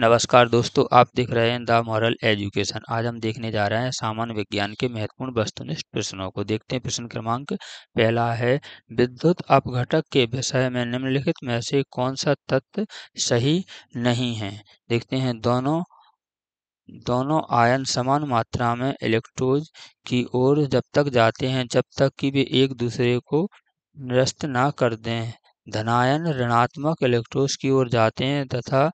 नमस्कार दोस्तों आप देख रहे हैं द मॉरल एजुकेशन आज हम देखने जा रहे हैं सामान्य विज्ञान के महत्वपूर्ण वस्तुनिष्ठ प्रश्नों को देखते हैं प्रश्न क्रमांक पहला है विद्युत अपघटक के विषय में निम्नलिखित में से कौन सा तत्व सही नहीं है देखते हैं दोनों दोनों आयन समान मात्रा में इलेक्ट्रोज की ओर जब तक जाते हैं जब तक कि वे एक दूसरे को निरस्त ना कर दें धनायन ऋणात्मक इलेक्ट्रोज की ओर जाते हैं तथा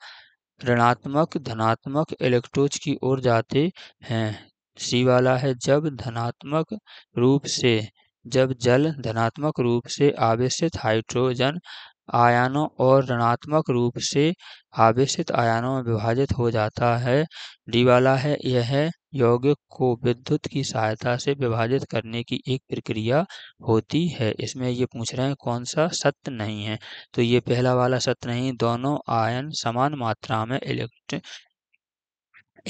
ऋणात्मक धनात्मक इलेक्ट्रोज की ओर जाते हैं सी वाला है जब धनात्मक रूप से जब जल धनात्मक रूप से आवेशित हाइड्रोजन आयनों और ऋणात्मक रूप से आवेशित आयनों में विभाजित हो जाता है डी वाला है यह यौगिक को विद्युत की सहायता से विभाजित करने की एक प्रक्रिया होती है इसमें ये पूछ रहे हैं कौन सा सत्य नहीं है तो ये पहला वाला सत्य नहीं दोनों आयन समान मात्रा में इलेक्ट्र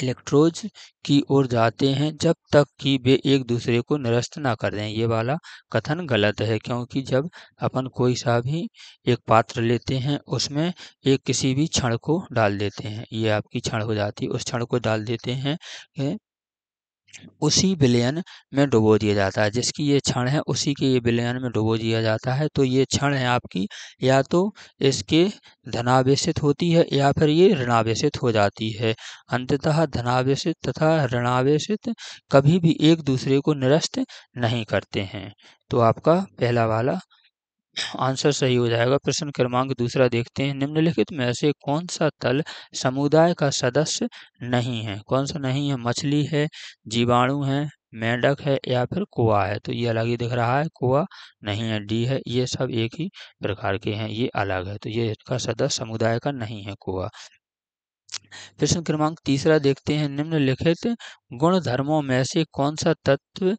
इलेक्ट्रोज की ओर जाते हैं जब तक कि वे एक दूसरे को निरस्त ना कर दें ये वाला कथन गलत है क्योंकि जब अपन कोई सा भी एक पात्र लेते हैं उसमें एक किसी भी क्षण को डाल देते हैं ये आपकी क्षण हो जाती है उस क्षण को डाल देते हैं उसी विलयन में डुबो दिया जाता है जिसकी ये क्षण है उसी के ये विलयन में डुबो दिया जाता है तो ये क्षण है आपकी या तो इसके धनावेशित होती है या फिर ये ऋणावेशित हो जाती है अंततः धनावेशित तथा ऋणावेशित कभी भी एक दूसरे को निरस्त नहीं करते हैं तो आपका पहला वाला आंसर सही हो जाएगा प्रश्न क्रमांक दूसरा देखते हैं निम्नलिखित में से कौन सा तल समुदाय का सदस्य नहीं है कौन सा नहीं है मछली है जीवाणु है मेंढक है या फिर कुआ है तो ये अलग ही दिख रहा है कुआ नहीं है डी है ये सब एक ही प्रकार के हैं ये अलग है तो ये इसका सदस्य समुदाय का नहीं है कुआ प्रश्न क्रमांक तीसरा देखते हैं निम्नलिखित गुण धर्मों में से कौन सा तत्व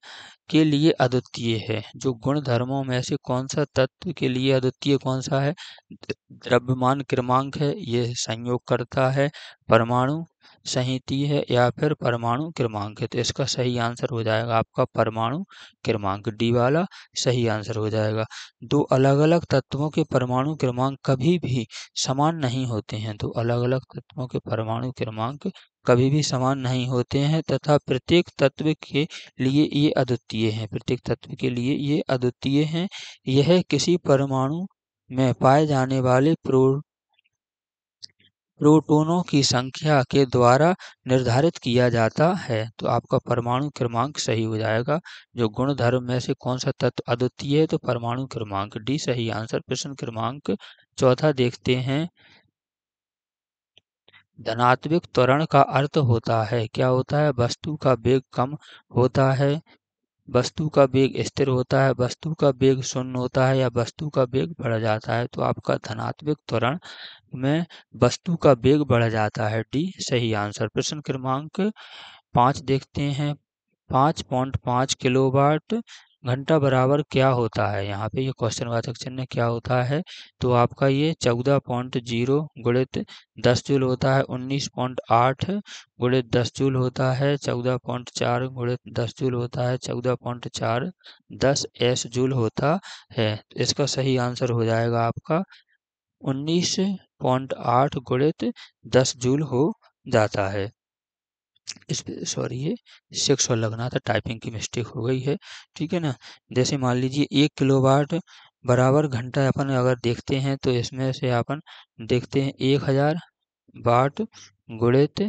के लिए अद्वितीय है जो गुण धर्मों में से कौन सा तत्व के लिए अद्वितीय कौन सा है द्रव्यमान क्रमांक है यह संयोग करता है परमाणु संहिति है या फिर परमाणु क्रमांक है तो इसका सही आंसर हो जाएगा आपका परमाणु क्रमांक डी वाला सही आंसर हो जाएगा दो अलग अलग तत्वों के परमाणु क्रमांक कभी भी समान नहीं होते हैं तो अलग अलग तत्वों के परमाणु क्रमांक कभी भी समान नहीं होते हैं तथा प्रत्येक तत्व के लिए ये अद्वितीय हैं प्रत्येक तत्व के लिए ये अद्वितीय हैं यह किसी परमाणु में पाए जाने वाले प्रो प्रोटोनों की संख्या के द्वारा निर्धारित किया जाता है तो आपका परमाणु क्रमांक सही हो जाएगा जो गुणधर्म में से कौन सा तत्व अद्वितीय है तो परमाणु क्रमांक डी सही आंसर प्रश्न क्रमांक चौथा देखते हैं धनात्मक त्वरण का अर्थ होता है क्या होता है वस्तु का वेग कम होता है वस्तु का वेग स्थिर होता है वस्तु का वेग शून्य होता है या वस्तु का वेग बढ़ जाता है तो आपका धनात्मक त्वरण में वस्तु का वेग बढ़ जाता है डी सही आंसर प्रश्न क्रमांक पाँच देखते हैं पाँच पॉइंट पाँच किलोवाट घंटा बराबर क्या होता है यहाँ पे ये क्वेश्चन वाचक चिन्ह क्या होता है तो आपका ये चौदह पॉइंट जीरो गुणित दस जूल होता है उन्नीस पॉइंट आठ गुणित दस जूल होता है चौदह पॉइंट चार गुणित दस जूल होता है चौदह पॉइंट चार दस एस जूल होता है इसका सही आंसर हो जाएगा आपका उन्नीस पॉइंट आठ गुणित दस जूल हो जाता है इस सॉरी ये सिक्स और लगना था टाइपिंग की मिस्टेक हो गई है ठीक है ना जैसे मान लीजिए एक किलो वाट बराबर घंटा अपन अगर देखते हैं तो इसमें से अपन देखते हैं एक हज़ार वाट गुणित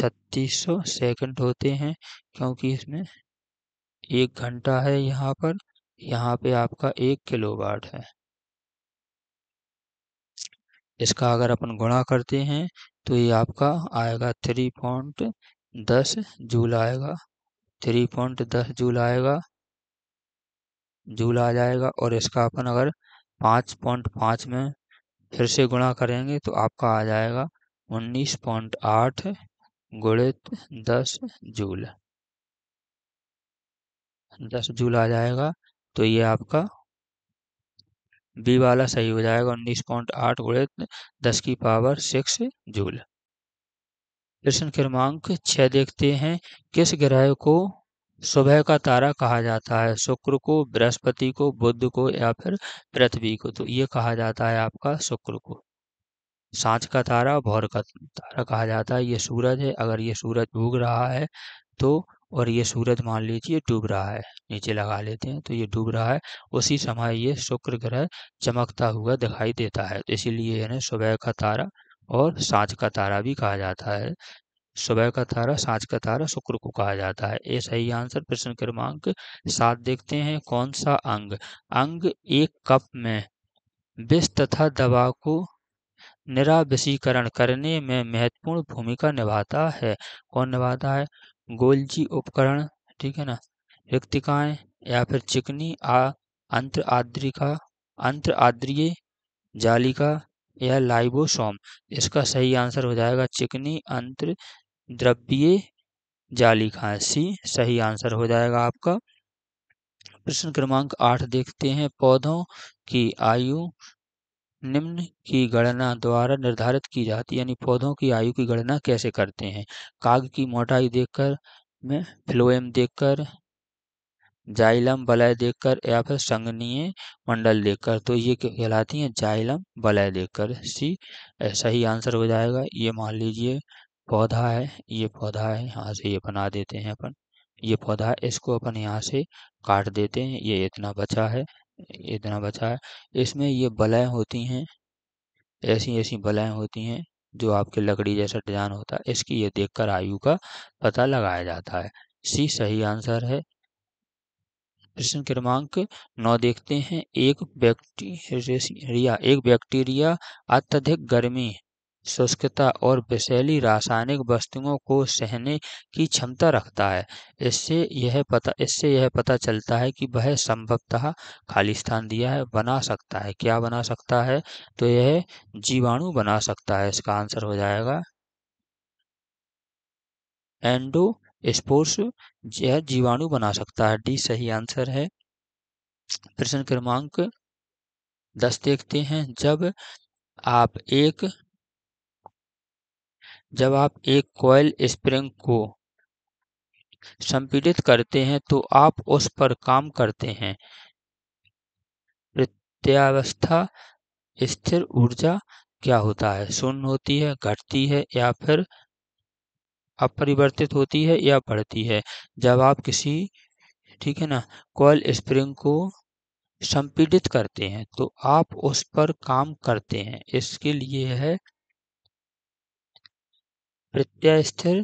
छत्तीस सौ सेकेंड होते हैं क्योंकि इसमें एक घंटा है यहाँ पर यहाँ पे आपका एक किलो वाट है इसका अगर अपन गुणा करते हैं तो ये आपका आएगा थ्री पॉइंट दस जूल आएगा थ्री पॉइंट दस जूल आएगा जूल आ जाएगा और इसका अपन अगर पाँच पॉइंट पाँच में फिर से गुणा करेंगे तो आपका आ जाएगा उन्नीस पॉइंट आठ गुणित दस जूल दस जूल आ जाएगा तो ये आपका बी वाला सही हो जाएगा उन्नीस पॉइंट आठ गुड़े दस की पावर सिक्स जूल प्रश्न क्रमांक छः देखते हैं किस ग्रह को सुबह का तारा कहा जाता है शुक्र को बृहस्पति को बुद्ध को या फिर पृथ्वी को तो ये कहा जाता है आपका शुक्र को सांच का तारा भौर का तारा कहा जाता है ये सूरज है अगर ये सूरज भूग रहा है तो और ये सूरज मान लीजिए डूब रहा है नीचे लगा लेते हैं तो ये डूब रहा है उसी समय ये शुक्र ग्रह चमकता हुआ दिखाई देता है तो इसीलिए इन्हें सुबह का तारा और सांझ का तारा भी कहा जाता है सुबह का तारा सांझ का तारा शुक्र को कहा जाता है ये सही आंसर प्रश्न क्रमांक सात देखते हैं कौन सा अंग अंग एक कप में विष तथा दवा को निराविशीकरण करने में महत्वपूर्ण भूमिका निभाता है कौन निभाता है गोलजी उपकरण ठीक है ना रिक्तिकाएं या फिर चिकनी आ अंतर आद्रिका अंतर आद्रीय जालिका या लाइबोसोम इसका सही आंसर हो जाएगा चिकनी अंतर द्रव्यीय जालिका सी सही आंसर हो जाएगा आपका प्रश्न क्रमांक आठ देखते हैं पौधों की आयु निम्न की गणना द्वारा निर्धारित की जाती है यानी पौधों की आयु की गणना कैसे करते हैं काग की मोटाई देखकर में फ्लोएम देखकर जाइलम बलय देखकर या फिर संगनीय मंडल देखकर तो ये कहलाती हैं जाइलम बलय देखकर सी सही आंसर हो जाएगा ये मान लीजिए पौधा है ये पौधा है यहाँ से ये बना देते हैं अपन ये पौधा है इसको अपन यहाँ से काट देते हैं ये इतना बचा है इतना बचा है इसमें ये बलें होती हैं ऐसी ऐसी बलें होती हैं जो आपके लकड़ी जैसा डिजाइन होता है इसकी ये देखकर आयु का पता लगाया जाता है सी सही आंसर है प्रश्न क्रमांक नौ देखते हैं एक बैक्टीरिया एक बैक्टीरिया अत्यधिक गर्मी शुष्कता और विशैली रासायनिक वस्तुओं को सहने की क्षमता रखता है इससे यह पता इससे यह पता चलता है कि वह संभवतः खाली स्थान दिया है बना सकता है क्या बना सकता है तो यह जीवाणु बना सकता है इसका आंसर हो जाएगा एंडो स्पोर्स यह जीवाणु बना सकता है डी सही आंसर है प्रश्न क्रमांक दस देखते हैं जब आप एक जब आप एक कॉयल स्प्रिंग को संपीड़ित करते हैं तो आप उस पर काम करते हैं प्रत्यावस्था स्थिर ऊर्जा क्या होता है शून्य होती है घटती है या फिर अपरिवर्तित होती है या बढ़ती है जब आप किसी ठीक है ना कॉल स्प्रिंग को संपीड़ित करते हैं तो आप उस पर काम करते हैं इसके लिए है प्रत्यास्थिर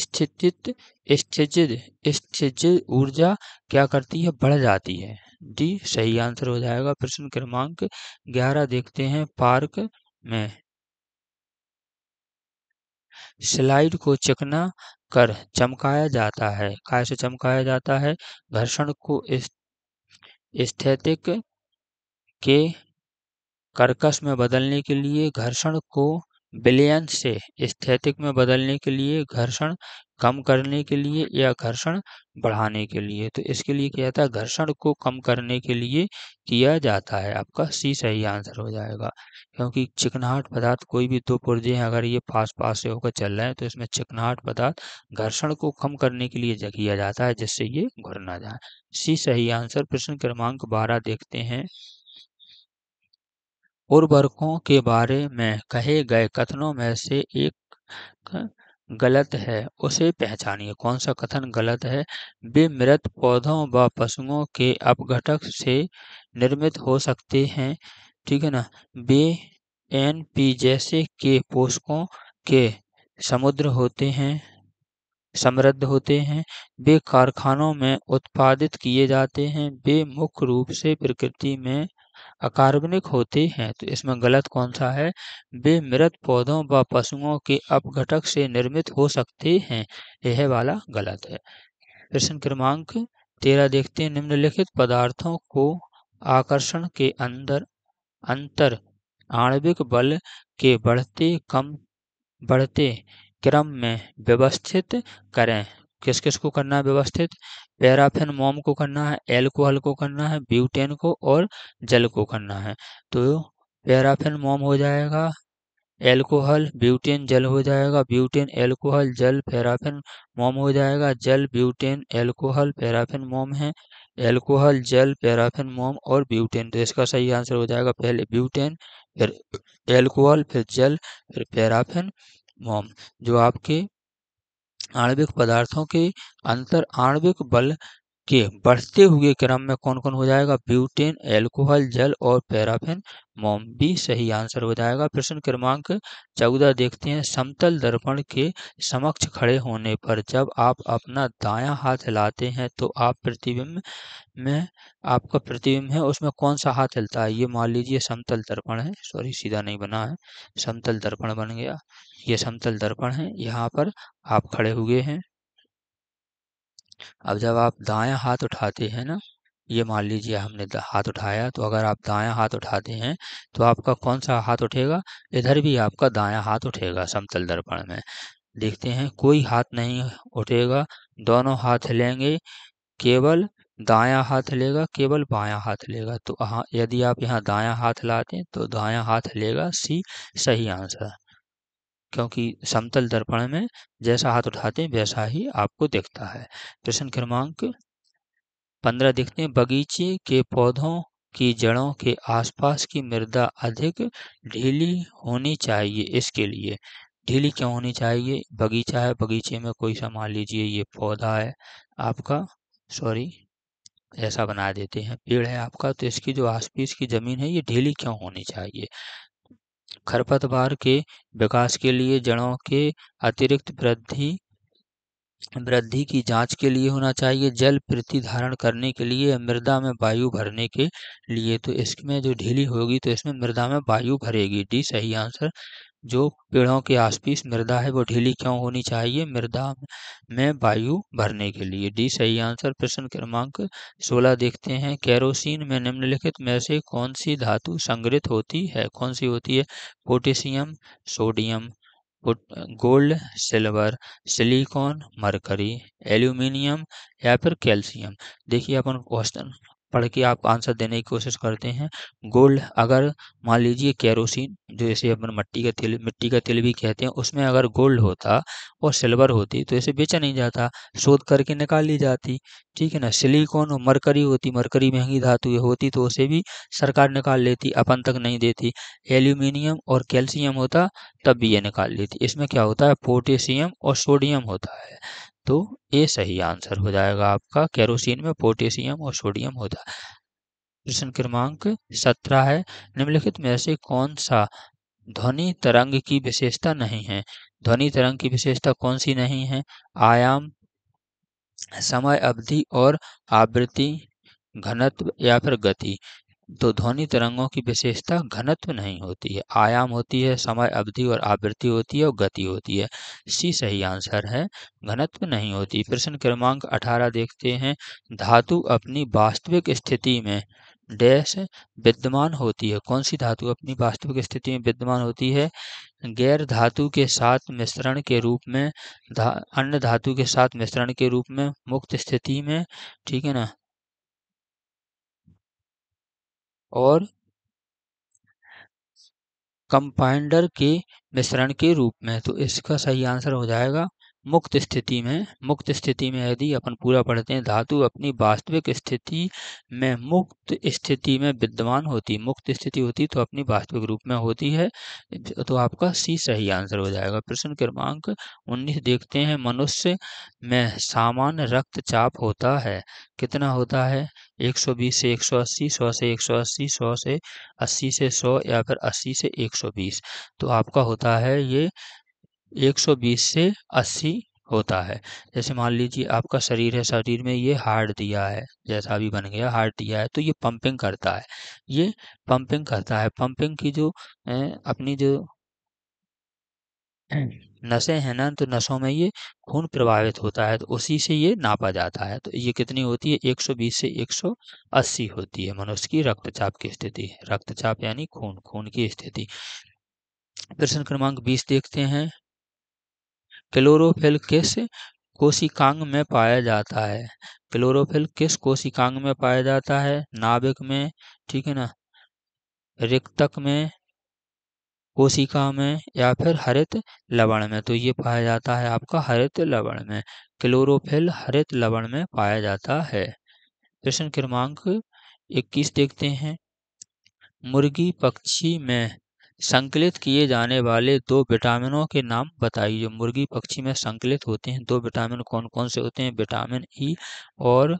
स्थितित स्थिजित स्थिजित ऊर्जा क्या करती है बढ़ जाती है डी सही आंसर हो जाएगा प्रश्न क्रमांक ग्यारह देखते हैं पार्क में स्लाइड को चिकना कर चमकाया जाता है कैसे चमकाया जाता है घर्षण को स्थैतिक के कर्कश में बदलने के लिए घर्षण को विलयन से स्थैतिक में बदलने के लिए घर्षण कम करने के लिए या घर्षण बढ़ाने के लिए तो इसके लिए क्या जाता है घर्षण को कम करने के लिए किया जाता है आपका सी सही आंसर हो जाएगा क्योंकि चिकनाहट पदार्थ कोई भी दो पुर्जे हैं अगर ये पास पास से होकर चल रहे हैं तो इसमें चिकनाहट पदार्थ घर्षण को कम करने के लिए किया जाता है जिससे ये घुर ना जाए सी सही आंसर प्रश्न क्रमांक बारह देखते हैं उर्वरकों के बारे में कहे गए कथनों में से एक गलत है उसे पहचानिए कौन सा कथन गलत है वे मृत पौधों व पशुओं के अपघटक से निर्मित हो सकते हैं ठीक है ना बे एन पी जैसे के पोषकों के समुद्र होते हैं समृद्ध होते हैं वे कारखानों में उत्पादित किए जाते हैं वे मुख्य रूप से प्रकृति में अकार्बनिक होती हैं तो इसमें गलत कौन सा है वे मृत पौधों व पशुओं के अपघटक से निर्मित हो सकते हैं यह वाला गलत है प्रश्न क्रमांक तेरह देखते हैं निम्नलिखित पदार्थों को आकर्षण के अंदर अंतर आणविक बल के बढ़ते कम बढ़ते क्रम में व्यवस्थित करें किस किस को करना है व्यवस्थित पैराफिन मोम को करना है एल्कोहल को करना है ब्यूटेन को और जल को करना है तो पैराफिन मोम हो जाएगा एल्कोहल ब्यूटेन जल हो जाएगा ब्यूटेन एल्कोहल जल पैराफिन मोम हो जाएगा जल ब्यूटेन एल्कोहल पैराफिन मोम है एल्कोहल जल पैराफिन मोम और ब्यूटेन तो इसका सही आंसर हो जाएगा पहले ब्यूटेन फिर एल्कोहल फिर जल फिर पैराफिन मोम जो आपके आणविक पदार्थों के अंतर आणविक बल के बढ़ते हुए क्रम में कौन कौन हो जाएगा ब्यूटेन एल्कोहल जल और पैराफिन मोम भी सही आंसर हो जाएगा प्रश्न क्रमांक चौदह देखते हैं समतल दर्पण के समक्ष खड़े होने पर जब आप अपना दायां हाथ हिलाते हैं तो आप प्रतिबिंब में आपका प्रतिबिंब है उसमें कौन सा हाथ हिलता है ये मान लीजिए समतल दर्पण है सॉरी सीधा नहीं बना है समतल दर्पण बन गया ये समतल दर्पण है यहाँ पर आप खड़े हुए हैं अब जब आप दाया हाथ उठाते हैं ना ये मान लीजिए हमने हाथ उठाया तो अगर आप दाया हाथ उठाते हैं तो आपका कौन सा हाथ उठेगा इधर भी आपका दाया हाथ उठेगा समतल दर्पण में देखते हैं कोई हाथ नहीं उठेगा दोनों हाथ लेंगे केवल दाया हाथ लेगा केवल बाया हाथ लेगा तो यदि आप यहाँ दाया हाथ लाते हैं तो दाया हाथ लेगा सी सही आंसर क्योंकि समतल दर्पण में जैसा हाथ उठाते हैं वैसा ही आपको दिखता है प्रश्न क्रमांक पंद्रह देखते हैं बगीचे के पौधों की जड़ों के आसपास की मृदा अधिक ढीली होनी चाहिए इसके लिए ढीली क्यों होनी चाहिए बगीचा है बगीचे में कोई सा मान लीजिए ये पौधा है आपका सॉरी ऐसा बना देते हैं पेड़ है आपका तो इसकी जो आसपास की ज़मीन है ये ढीली क्यों होनी चाहिए खरपतवार के विकास के लिए जड़ों के अतिरिक्त वृद्धि वृद्धि की जांच के लिए होना चाहिए जल प्रतिधारण करने के लिए मृदा में वायु भरने के लिए तो इसमें जो ढीली होगी तो इसमें मृदा में वायु भरेगी डी सही आंसर जो पेड़ों के आसपास मृदा है वो ढीली क्यों होनी चाहिए मृदा में वायु भरने के लिए डी सही आंसर प्रश्न क्रमांक 16 देखते हैं कैरोसिन में निम्नलिखित में से कौन सी धातु संग्रहित होती है कौन सी होती है potassium sodium gold silver silicon mercury aluminium या फिर कैल्शियम देखिए अपन क्वेश्चन पढ़ के आप आंसर देने की कोशिश करते हैं गोल्ड अगर मान लीजिए कैरोसिन जो इसे अपन मिट्टी का तेल मिट्टी का तेल भी कहते हैं उसमें अगर गोल्ड होता और सिल्वर होती तो इसे बेचा नहीं जाता शोध करके निकाल ली जाती ठीक है ना सिलिकॉन और मरकरी होती मरकरी महंगी धातु होती तो उसे भी सरकार निकाल लेती अपन तक नहीं देती एल्यूमिनियम और कैल्शियम होता तब भी ये निकाल लेती इसमें क्या होता है पोटेशियम और सोडियम होता है तो ये सही आंसर हो जाएगा आपका कैरोसिन में पोटेशियम और सोडियम होता है प्रश्न क्रमांक सत्रह है निम्नलिखित में से कौन सा ध्वनि तरंग की विशेषता नहीं है ध्वनि तरंग की विशेषता कौन सी नहीं है आयाम समय अवधि और आवृत्ति घनत्व या फिर गति तो ध्वनि तरंगों की विशेषता घनत्व नहीं होती है आयाम होती है समय अवधि और आवृत्ति होती है और गति होती है सी सही आंसर है घनत्व नहीं होती प्रश्न क्रमांक 18 देखते हैं धातु अपनी वास्तविक स्थिति में डैश विद्यमान होती है कौन सी धातु अपनी वास्तविक स्थिति में विद्यमान होती है गैर धातु के साथ मिश्रण के रूप में धा, अन्य धातु के साथ मिश्रण के रूप में मुक्त स्थिति में ठीक है ना और कंपाइंडर के मिश्रण के रूप में तो इसका सही आंसर हो जाएगा मुक्त स्थिति में मुक्त स्थिति में यदि अपन पूरा पढ़ते हैं धातु अपनी वास्तविक स्थिति में मुक्त स्थिति में विद्यमान होती मुक्त स्थिति होती तो अपनी वास्तविक रूप में होती है तो आपका सी सही आंसर हो जाएगा प्रश्न क्रमांक उन्नीस देखते हैं मनुष्य में सामान्य रक्तचाप होता है कितना होता है 120 से 180 100 से 180 100 से 80 से 100 या फिर 80 से 120 तो आपका होता है ये 120 से 80 होता है जैसे मान लीजिए आपका शरीर है शरीर में ये हार्ट दिया है जैसा अभी बन गया हार्ट दिया है तो ये पंपिंग करता है ये पंपिंग करता है पंपिंग की जो अपनी जो नशे हैं ना तो नशों में ये खून प्रभावित होता है तो उसी से ये नापा जाता है तो ये कितनी होती है 120 से 180 होती है मनुष्य की रक्तचाप की स्थिति रक्तचाप यानी खून खून की स्थिति प्रश्न क्रमांक 20 देखते हैं क्लोरोफिल किस कोशिकांग में पाया जाता है क्लोरोफिल किस कोशिकांग में पाया जाता है नाभिक में ठीक है ना रिक्तक में कोशिका में या फिर हरित लवण में तो ये पाया जाता है आपका हरित लवण में क्लोरोफिल हरित लवण में पाया जाता है प्रश्न क्रमांक इक्कीस देखते हैं मुर्गी पक्षी में संकलित किए जाने वाले दो विटामिनों के नाम बताइए जो मुर्गी पक्षी में संकलित होते हैं दो विटामिन कौन कौन से होते हैं विटामिन ई और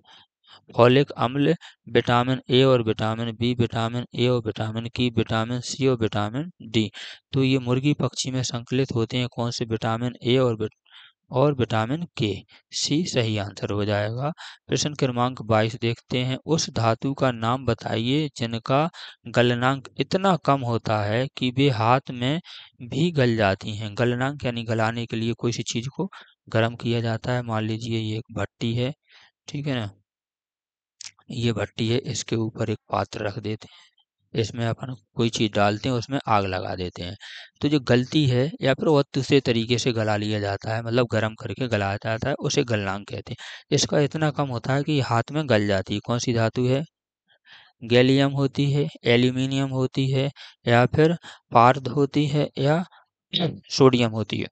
फॉलिक अम्ल विटामिन ए और विटामिन बी विटामिन ए और विटामिन की विटामिन सी और विटामिन डी तो ये मुर्गी पक्षी में संकलित होते हैं कौन से विटामिन ए और और विटामिन के सी सही आंसर हो जाएगा प्रश्न क्रमांक 22 देखते हैं उस धातु का नाम बताइए जिनका गलनांक इतना कम होता है कि वे हाथ में भी गल जाती हैं गलनांक यानी गलाने के लिए कोई सी चीज़ को गर्म किया जाता है मान लीजिए ये एक भट्टी है ठीक है ना ये भट्टी है इसके ऊपर एक पात्र रख देते हैं इसमें अपन कोई चीज़ डालते हैं उसमें आग लगा देते हैं तो जो गलती है या फिर वह दूसरे तरीके से गला लिया जाता है मतलब गर्म करके गलाया जाता है उसे गलनांग कहते हैं इसका इतना कम होता है कि हाथ में गल जाती है कौन सी धातु है गैलियम होती है एल्यूमिनियम होती है या फिर पार्द होती है या सोडियम होती है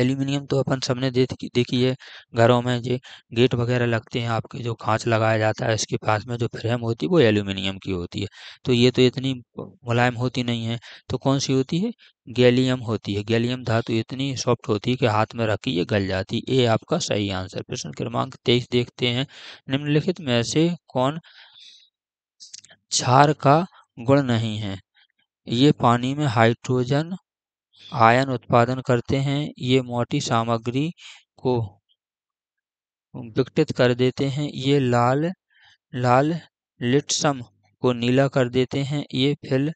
एल्यूमिनियम तो अपन सबने देखी है घरों में जो गेट वगैरह लगते हैं आपके जो कांच लगाया जाता है इसके पास में जो फ्रेम होती है वो एल्यूमिनियम की होती है तो ये तो इतनी मुलायम होती नहीं है तो कौन सी होती है गैलियम होती है गैलियम धातु इतनी सॉफ्ट होती है कि हाथ में रखी ये गल जाती है ये आपका सही आंसर प्रश्न क्रमांक तेईस देखते हैं निम्नलिखित में से कौन क्षार का गुण नहीं है ये पानी में हाइड्रोजन आयन उत्पादन करते हैं ये मोटी सामग्री को विकटित कर देते हैं ये लाल लाल लिट्सम को नीला कर देते हैं ये फिल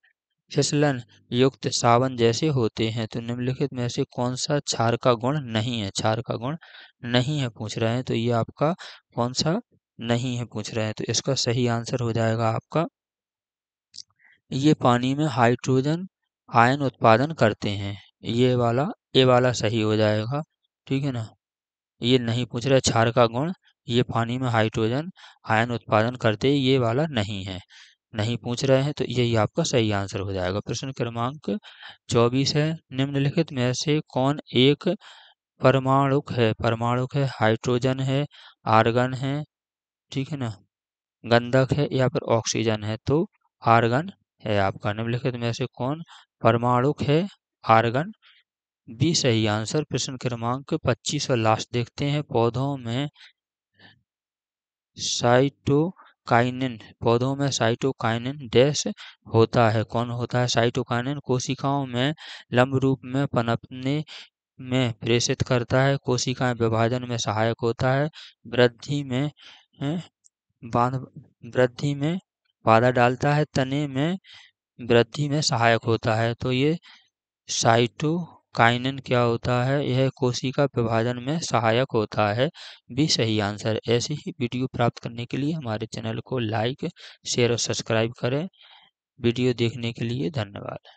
फिसलन युक्त सावन जैसे होते हैं तो निम्नलिखित में से कौन सा क्षार का गुण नहीं है क्षार का गुण नहीं है पूछ रहे हैं तो ये आपका कौन सा नहीं है पूछ रहे हैं तो इसका सही आंसर हो जाएगा आपका ये पानी में हाइड्रोजन आयन उत्पादन करते हैं ये वाला ये वाला सही हो जाएगा ठीक है ना ये नहीं पूछ रहे क्षार का गुण ये पानी में हाइड्रोजन आयन उत्पादन करते ये वाला नहीं है नहीं पूछ रहे हैं तो यही आपका सही आंसर हो जाएगा प्रश्न क्रमांक चौबीस है निम्नलिखित में से कौन एक परमाणु है परमाणु है हाइड्रोजन है आर्गन है ठीक है ना गंधक है या फिर ऑक्सीजन है तो आर्गन है आपका निम्नलिखित में से कौन परमाणुक है आर्गन बी सही आंसर प्रश्न क्रमांक 25 और लास्ट देखते हैं पौधों में साइटोकाइनिन पौधों में साइटोकाइनिन डैश होता है कौन होता है साइटोकाइनिन कोशिकाओं में लंब रूप में पनपने में प्रेषित करता है कोशिकाएं विभाजन में सहायक होता है वृद्धि में बांध वृद्धि में बाधा डालता है तने में वृद्धि में सहायक होता है तो ये साइटोकाइनन क्या होता है यह कोशिका विभाजन में सहायक होता है भी सही आंसर ऐसे ही वीडियो प्राप्त करने के लिए हमारे चैनल को लाइक शेयर और सब्सक्राइब करें वीडियो देखने के लिए धन्यवाद